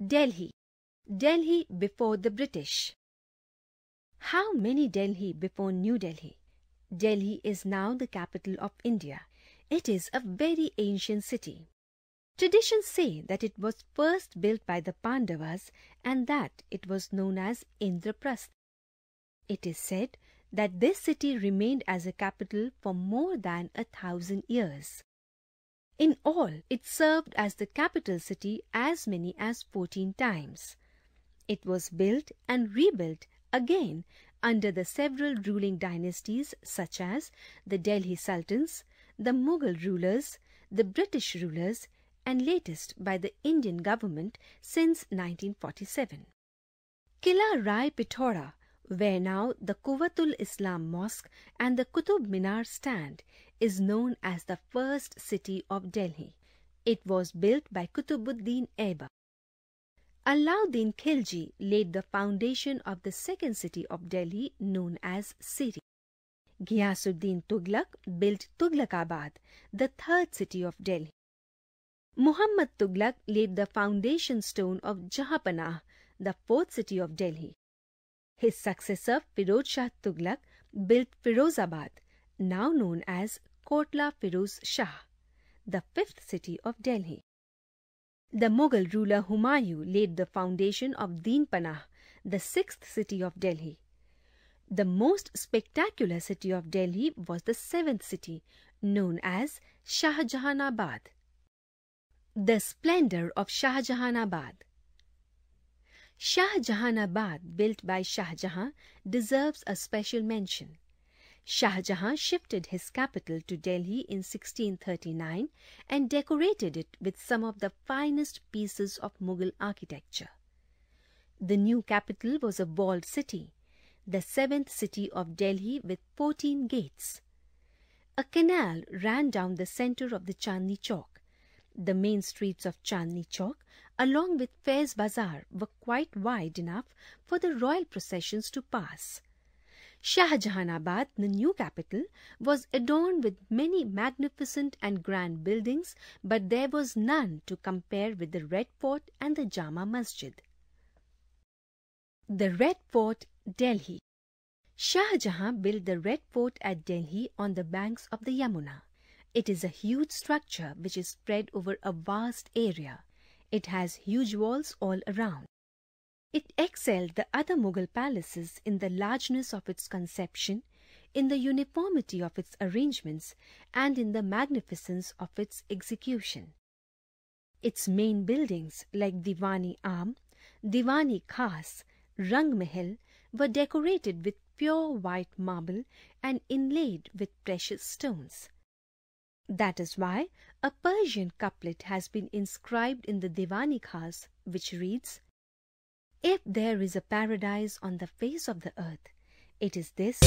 Delhi. Delhi before the British. How many Delhi before New Delhi? Delhi is now the capital of India. It is a very ancient city. Traditions say that it was first built by the Pandavas and that it was known as Indraprastha. It is said that this city remained as a capital for more than a thousand years. In all, it served as the capital city as many as 14 times. It was built and rebuilt again under the several ruling dynasties such as the Delhi Sultans, the Mughal rulers, the British rulers, and latest by the Indian government since 1947. Killa Rai Pithora where now the Kuwatul Islam Mosque and the Qutub Minar stand, is known as the first city of Delhi. It was built by Kutubuddin Aibak. Alauddin Khilji laid the foundation of the second city of Delhi known as Siri. Ghiyasuddin Tughlaq built Tughlaqabad, the third city of Delhi. Muhammad Tughlaq laid the foundation stone of Jahapanah, the fourth city of Delhi. His successor Firoz Shah Tughlaq built Firozabad, now known as Kotla Firoz Shah, the fifth city of Delhi. The Mughal ruler Humayun laid the foundation of Deen Panah, the sixth city of Delhi. The most spectacular city of Delhi was the seventh city, known as Shahjahanabad. The splendor of Shahjahanabad Shah Jahanabad, built by Shah Jahan, deserves a special mention. Shah Jahan shifted his capital to Delhi in 1639 and decorated it with some of the finest pieces of Mughal architecture. The new capital was a walled city, the seventh city of Delhi with 14 gates. A canal ran down the center of the Chandni Chowk. The main streets of Chandni Chowk along with Fairs Bazaar, were quite wide enough for the royal processions to pass. Shahjahanabad, the new capital, was adorned with many magnificent and grand buildings, but there was none to compare with the Red Fort and the Jama Masjid. The Red Fort, Delhi Shah Jahan built the Red Fort at Delhi on the banks of the Yamuna. It is a huge structure which is spread over a vast area. It has huge walls all around. It excelled the other Mughal palaces in the largeness of its conception, in the uniformity of its arrangements, and in the magnificence of its execution. Its main buildings, like Diwani Am, Diwani Khas, Rang Mahal, were decorated with pure white marble and inlaid with precious stones. That is why a Persian couplet has been inscribed in the Devani Khas, which reads, If there is a paradise on the face of the earth, it is this.